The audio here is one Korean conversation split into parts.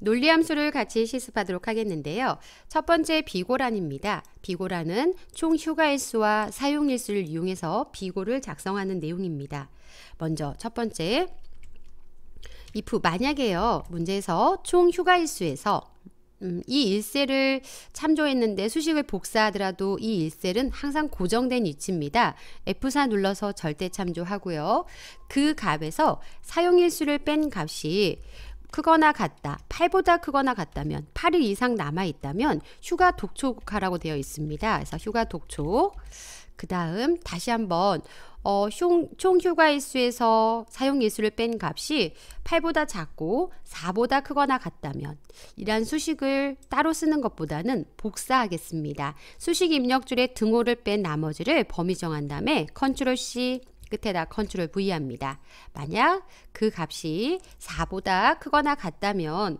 논리함수를 같이 실습하도록 하겠는데요. 첫 번째 비고란입니다. 비고란은 총 휴가일수와 사용일수를 이용해서 비고를 작성하는 내용입니다. 먼저 첫 번째 if 만약에요. 문제에서 총 휴가일수에서 음, 이 일셀을 참조했는데 수식을 복사하더라도 이 일셀은 항상 고정된 위치입니다. F4 눌러서 절대 참조하고요. 그 값에서 사용일수를 뺀 값이 크거나 같다, 8보다 크거나 같다면 8일 이상 남아 있다면 휴가 독촉하라고 되어 있습니다. 그래서 휴가 독촉. 그 다음 다시 한번 어, 총, 총 휴가일수에서 사용일수를 뺀 값이 8보다 작고 4보다 크거나 같다면 이러 수식을 따로 쓰는 것보다는 복사하겠습니다. 수식 입력줄에 등호를 뺀 나머지를 범위 정한 다음에 컨트롤 C 끝에다 컨트롤 V 합니다. 만약 그 값이 4보다 크거나 같다면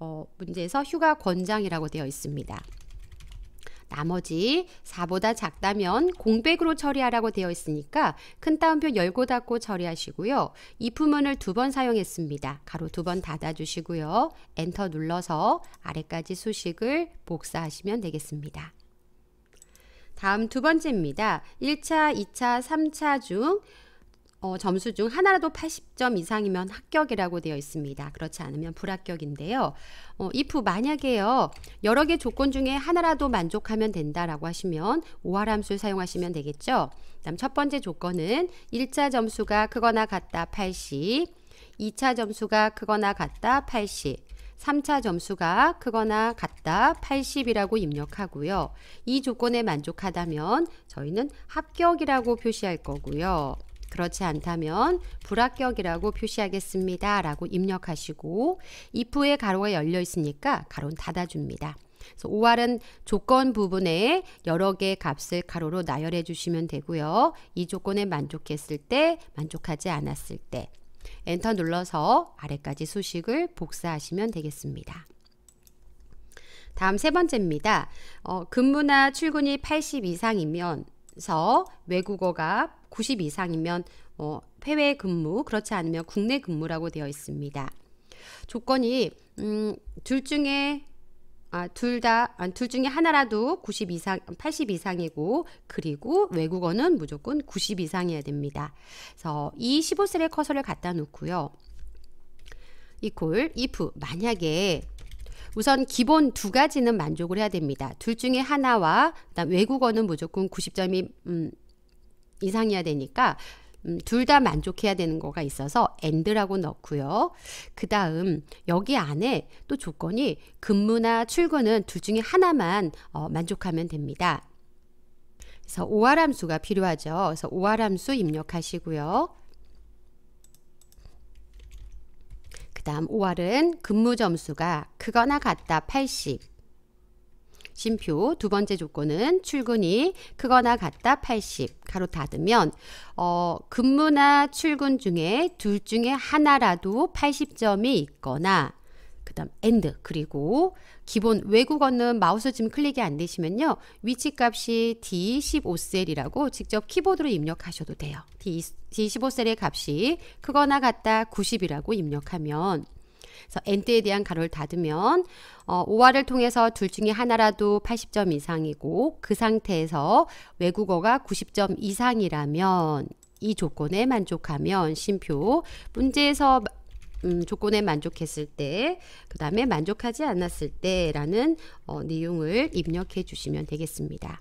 어, 문제에서 휴가 권장이라고 되어 있습니다. 나머지 4보다 작다면 공백으로 처리하라고 되어 있으니까 큰 따옴표 열고 닫고 처리하시고요. 이품문을두 번 사용했습니다. 가로 두 번 닫아주시고요. 엔터 눌러서 아래까지 수식을 복사하시면 되겠습니다. 다음 두 번째입니다. 1차, 2차, 3차 중 어, 점수 중 하나라도 80점 이상이면 합격이라고 되어 있습니다. 그렇지 않으면 불합격인데요. 어, if 만약에요. 여러 개 조건 중에 하나라도 만족하면 된다라고 하시면 오할 함수를 사용하시면 되겠죠. 그다음 첫 번째 조건은 1차 점수가 크거나 같다 80, 2차 점수가 크거나 같다 80, 3차 점수가 크거나 같다 80이라고 입력하고요. 이 조건에 만족하다면 저희는 합격이라고 표시할 거고요. 그렇지 않다면 불합격이라고 표시하겠습니다. 라고 입력하시고 if의 가로가 열려 있으니까 가로는 닫아줍니다. 그래 5R은 조건 부분에 여러 개의 값을 가로로 나열해 주시면 되고요. 이 조건에 만족했을 때, 만족하지 않았을 때 엔터 눌러서 아래까지 수식을 복사하시면 되겠습니다. 다음 세 번째입니다. 어, 근무나 출근이 80 이상이면서 외국어가 90 이상이면 어, 해외 근무, 그렇지 않으면 국내 근무라고 되어 있습니다. 조건이 음, 둘 중에 아, 둘 다, 아, 둘 중에 하나라도 90 이상, 80 이상이고, 그리고 외국어는 무조건 90 이상이어야 됩니다. 그래서 이 15셀에 커서를 갖다 놓고요. 이콜, if, 만약에 우선 기본 두 가지는 만족을 해야 됩니다. 둘 중에 하나와 그다음 외국어는 무조건 90점이 음, 이상이어야 되니까 음, 둘다 만족해야 되는 거가 있어서 엔드라고 넣고요. 그 다음 여기 안에 또 조건이 근무나 출근은 둘 중에 하나만 어, 만족하면 됩니다. 그래서 오하람수가 필요하죠. 그래서 오하람수 입력하시고요. 그 다음 오할은 근무 점수가 크거나 같다 80 쉼표 두 번째 조건은 출근이 크거나 같다 80 가로 닫으면 어, 근무나 출근 중에 둘 중에 하나라도 80점이 있거나 그다음 엔드 그리고 기본 외국어는 마우스 지금 클릭이 안 되시면요 위치값이 D15셀이라고 직접 키보드로 입력하셔도 돼요 D15셀의 값이 크거나 같다 90이라고 입력하면 그래서 a n 에 대한 가로를 닫으면 어, 오화를 통해서 둘 중에 하나라도 80점 이상이고 그 상태에서 외국어가 90점 이상이라면 이 조건에 만족하면 심표 문제에서 음, 조건에 만족했을 때, 그 다음에 만족하지 않았을 때라는 어, 내용을 입력해 주시면 되겠습니다.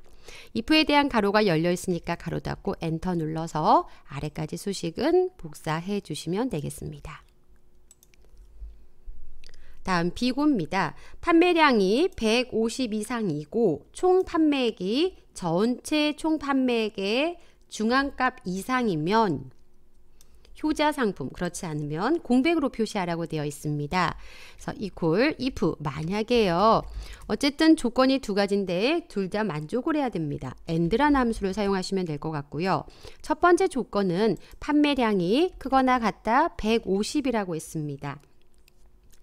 if에 대한 가로가 열려 있으니까 가로 닫고 엔터 눌러서 아래까지 수식은 복사해 주시면 되겠습니다. 다음 비고입니다. 판매량이 150 이상이고 총 판매액이 전체 총 판매액의 중앙값 이상이면 효자 상품 그렇지 않으면 공백으로 표시하라고 되어 있습니다. 그래서 equal if 만약에요. 어쨌든 조건이 두 가지인데 둘 다 만족을 해야 됩니다. a n d 라 함수를 사용하시면 될 것 같고요. 첫 번째 조건은 판매량이 크거나 같다 150이라고 했습니다.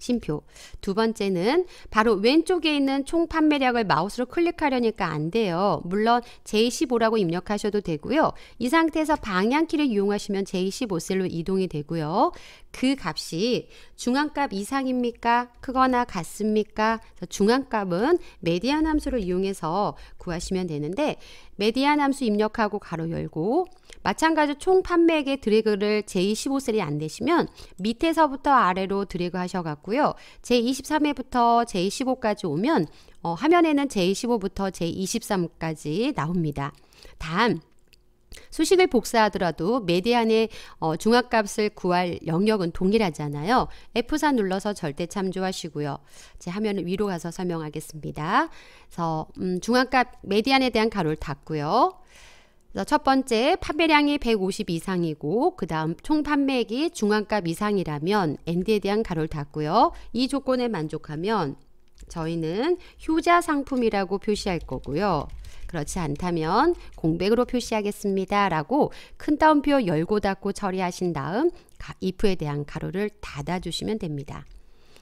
심표. 두 번째는 바로 왼쪽에 있는 총 판매량을 마우스로 클릭하려니까 안 돼요. 물론 J15라고 입력하셔도 되고요. 이 상태에서 방향키를 이용하시면 J15셀로 이동이 되고요. 그 값이 중앙값 이상입니까? 크거나 같습니까? 중앙값은 메디안 함수를 이용해서 구하시면 되는데 메디안 함수 입력하고 가로 열고 마찬가지로 총 판매액의 드래그를 제25셀이 안 되시면 밑에서부터 아래로 드래그 하셔갖고요. 제23회부터 제2 5까지 오면 어, 화면에는 제25부터 제23까지 나옵니다. 다음 수식을 복사하더라도 메디안의 어, 중압값을 구할 영역은 동일하잖아요. F4 눌러서 절대 참조하시고요. 제 화면 위로 가서 설명하겠습니다. 그래서 음, 중합값 메디안에 대한 가로를 닫고요. 첫 번째 판매량이 150 이상이고 그 다음 총 판매액이 중앙값 이상이라면 MD에 대한 가로를 닫고요. 이 조건에 만족하면 저희는 효자 상품이라고 표시할 거고요. 그렇지 않다면 공백으로 표시하겠습니다. 라고 큰 따옴표 열고 닫고 처리하신 다음 if에 대한 가로를 닫아주시면 됩니다.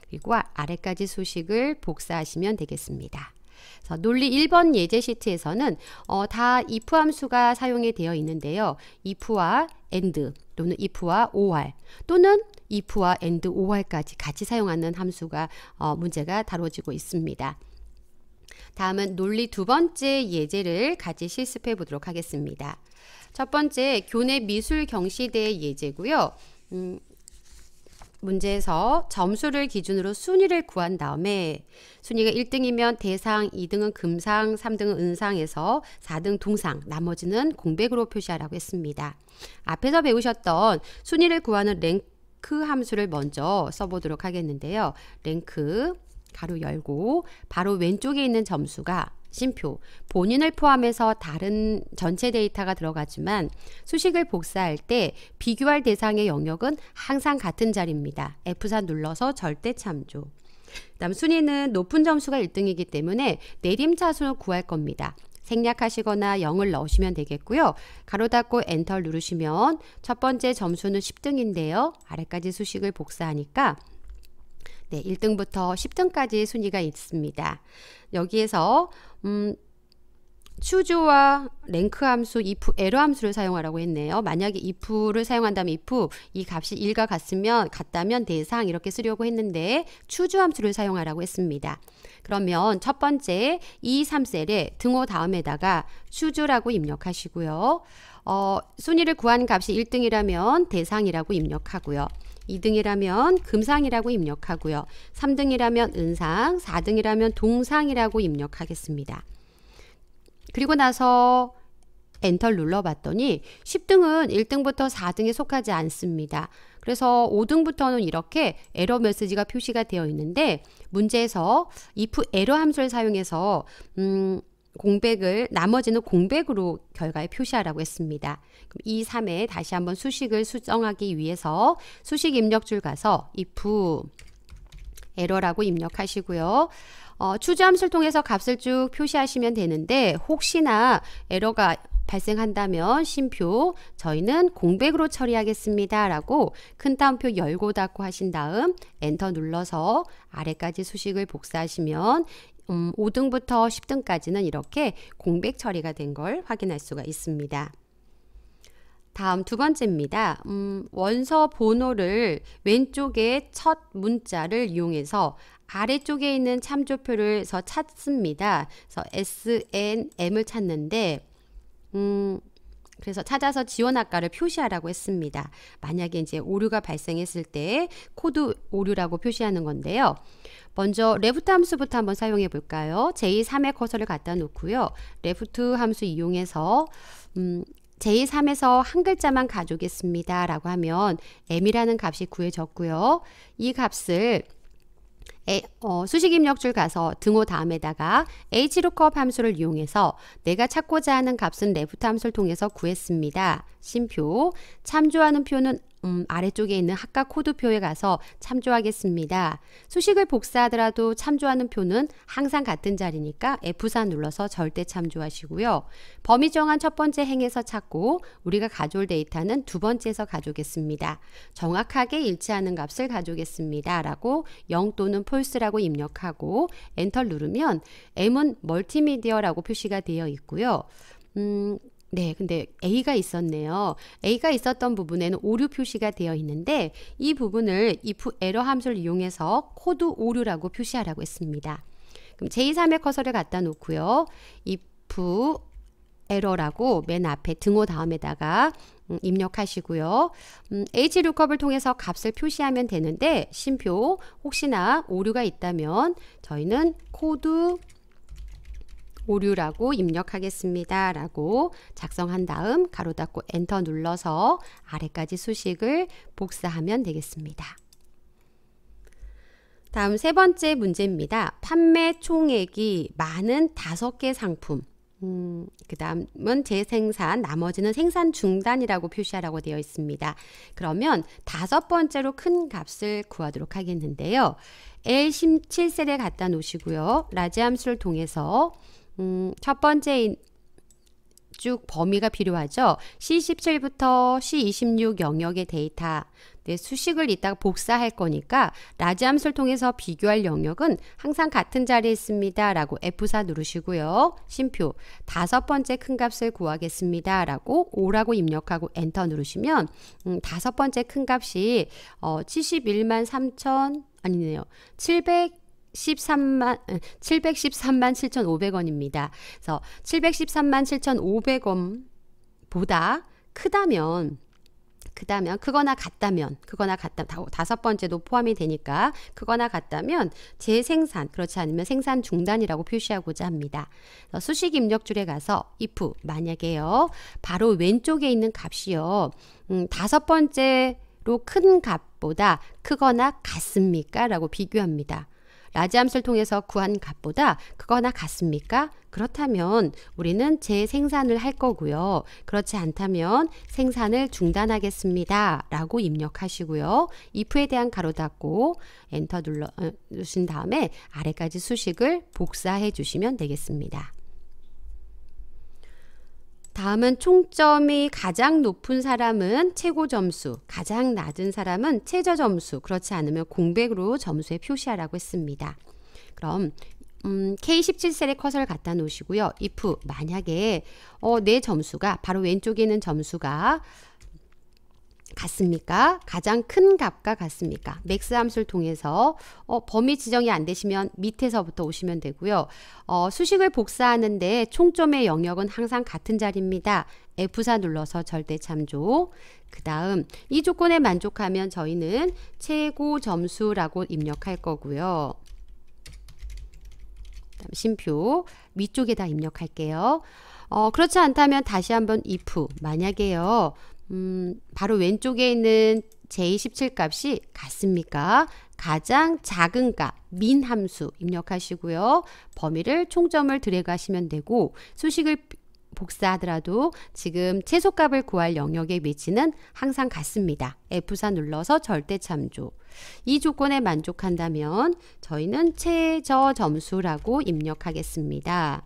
그리고 아, 아래까지 수식을 복사하시면 되겠습니다. 그래서 논리 1번 예제 시트에서는 어, 다 if 함수가 사용이 되어 있는데요. if와 and 또는 if와 or 또는 if와 and or까지 같이 사용하는 함수가 어, 문제가 다뤄지고 있습니다. 다음은 논리 두 번째 예제를 같이 실습해 보도록 하겠습니다. 첫 번째 교내 미술 경시대 예제고요. 음, 문제에서 점수를 기준으로 순위를 구한 다음에 순위가 1등이면 대상, 2등은 금상, 3등은 은상에서 4등 동상, 나머지는 공백으로 표시하라고 했습니다. 앞에서 배우셨던 순위를 구하는 랭크 함수를 먼저 써보도록 하겠는데요. 랭크 가로 열고 바로 왼쪽에 있는 점수가 심표, 본인을 포함해서 다른 전체 데이터가 들어가지만 수식을 복사할 때 비교할 대상의 영역은 항상 같은 자리입니다. F4 눌러서 절대 참조. 그 다음 순위는 높은 점수가 1등이기 때문에 내림차순을 구할 겁니다. 생략하시거나 0을 넣으시면 되겠고요. 가로 닫고 엔터 누르시면 첫 번째 점수는 10등인데요. 아래까지 수식을 복사하니까 네, 1등부터 10등까지 순위가 있습니다. 여기에서 음, 추조와 랭크 함수 if, 에러 함수를 사용하라고 했네요. 만약에 if를 사용한다면 if 이 값이 1과 같으면 같다면 대상 이렇게 쓰려고 했는데 추조 함수를 사용하라고 했습니다. 그러면 첫 번째 이 3셀에 등호 다음에다가 추조라고 입력하시고요. 어, 순위를 구한 값이 1등이라면 대상이라고 입력하고요. 2등이라면 금상이라고 입력하고요. 3등이라면 은상, 4등이라면 동상이라고 입력하겠습니다. 그리고 나서 엔터를 눌러봤더니 10등은 1등부터 4등에 속하지 않습니다. 그래서 5등부터는 이렇게 에러 메시지가 표시가 되어 있는데 문제에서 if 에러 함수를 사용해서 음, 공백을 나머지는 공백으로 결과에 표시하라고 했습니다. 그럼 2, 3에 다시 한번 수식을 수정하기 위해서 수식 입력줄 가서 if 에러라고 입력하시고요. 어, 추주 수를 통해서 값을 쭉 표시하시면 되는데 혹시나 에러가 발생한다면 심표 저희는 공백으로 처리하겠습니다. 라고 큰 따옴표 열고 닫고 하신 다음 엔터 눌러서 아래까지 수식을 복사하시면 음, 5등부터 10등까지는 이렇게 공백 처리가 된 걸 확인할 수가 있습니다. 다음 두 번째입니다. 음, 원서 번호를 왼쪽에 첫 문자를 이용해서 아래쪽에 있는 참조표를 찾습니다. 그래서 S, N, M을 찾는데 음, 그래서 찾아서 지원 학과를 표시하라고 했습니다. 만약에 이제 오류가 발생했을 때 코드 오류라고 표시하는 건데요. 먼저 레프트 함수부터 한번 사용해 볼까요? 제3의 커서를 갖다 놓고요. 레프트 함수 이용해서 음, 제3에서 한 글자만 가져오겠습니다. 라고 하면 m이라는 값이 구해졌고요. 이 값을 에, 어, 수식 입력줄 가서 등호 다음에다가 hlookup 함수를 이용해서 내가 찾고자 하는 값은 left 함수를 통해서 구했습니다. 심표 참조하는 표는 음, 아래쪽에 있는 학과 코드표에 가서 참조하겠습니다. 수식을 복사하더라도 참조하는 표는 항상 같은 자리니까 F4 눌러서 절대 참조하시고요. 범위 정한 첫 번째 행에서 찾고 우리가 가져올 데이터는 두 번째에서 가져오겠습니다. 정확하게 일치하는 값을 가져오겠습니다. 라고 0 또는 false라고 입력하고 엔터 누르면 M은 멀티미디어라고 표시가 되어 있고요. 음, 네, 근데 A가 있었네요. A가 있었던 부분에는 오류 표시가 되어 있는데 이 부분을 if error 함수를 이용해서 코드 오류라고 표시하라고 했습니다. 그럼 제3의 커서를 갖다 놓고요. if error라고 맨 앞에 등호 다음에다가 음, 입력하시고요. 음, HLOOKUP을 통해서 값을 표시하면 되는데 심표 혹시나 오류가 있다면 저희는 코드 오류라고 입력하겠습니다. 라고 작성한 다음 가로 닫고 엔터 눌러서 아래까지 수식을 복사하면 되겠습니다. 다음 세 번째 문제입니다. 판매 총액이 많은 다섯 개 상품. 음, 그 다음은 재생산, 나머지는 생산 중단이라고 표시하라고 되어 있습니다. 그러면 다섯 번째로 큰 값을 구하도록 하겠는데요. L17셀에 갖다 놓으시고요. 라지 함수를 통해서 음, 첫 번째 쭉 범위가 필요하죠. C17부터 C26 영역의 데이터 네, 수식을 이따가 복사할 거니까 라지 함수를 통해서 비교할 영역은 항상 같은 자리에 있습니다. 라고 F4 누르시고요. 심표 다섯 번째 큰 값을 구하겠습니다. 라고 5라고 입력하고 엔터 누르시면 음, 다섯 번째 큰 값이 어, 71만 3천 아니네요. 700 713만 713만 7,500원입니다. 그래서 713만 7,500원보다 크다면 크다면 크거나 같다면 크거나 같다 다섯 번째도 포함이 되니까 크거나 같다면 재생산 그렇지 않으면 생산 중단이라고 표시하고자 합니다. 수식 입력줄에 가서 if 만약에요 바로 왼쪽에 있는 값이요 음, 다섯 번째로 큰 값보다 크거나 같습니까? 라고 비교합니다. 라지암수를 통해서 구한 값보다 그거나 같습니까? 그렇다면 우리는 재생산을 할 거고요. 그렇지 않다면 생산을 중단하겠습니다. 라고 입력하시고요. if에 대한 가로 닫고 엔터 눌러, 어, 누르신 다음에 아래까지 수식을 복사해 주시면 되겠습니다. 다음은 총점이 가장 높은 사람은 최고 점수, 가장 낮은 사람은 최저 점수, 그렇지 않으면 공백으로 점수에 표시하라고 했습니다. 그럼 음, K17셀에 커서를 갖다 놓으시고요. if 만약에 어, 내 점수가 바로 왼쪽에 있는 점수가 같습니까? 가장 큰 값과 같습니까? 맥스 함수를 통해서 어, 범위 지정이 안 되시면 밑에서부터 오시면 되고요. 어, 수식을 복사하는데 총점의 영역은 항상 같은 자리입니다. F4 눌러서 절대 참조. 그 다음 이 조건에 만족하면 저희는 최고 점수라고 입력할 거고요. 그 심표 위쪽에다 입력할게요. 어, 그렇지 않다면 다시 한번 if 만약에요. 음, 바로 왼쪽에 있는 J17 값이 같습니까? 가장 작은 값, 민 함수 입력하시고요. 범위를 총점을 들어가시면 되고 수식을 복사하더라도 지금 최소값을 구할 영역의 위치는 항상 같습니다. F4 눌러서 절대 참조. 이 조건에 만족한다면 저희는 최저 점수라고 입력하겠습니다.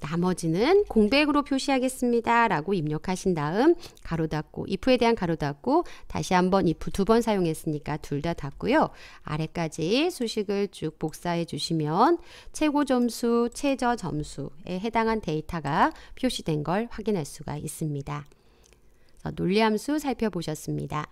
나머지는 공백으로 표시하겠습니다. 라고 입력하신 다음 가로 닫고 if에 대한 가로 닫고 다시 한번 if 두 번 사용했으니까 둘 다 닫고요. 아래까지 수식을 쭉 복사해 주시면 최고 점수, 최저 점수에 해당한 데이터가 표시된 걸 확인할 수가 있습니다. 논리함수 살펴보셨습니다.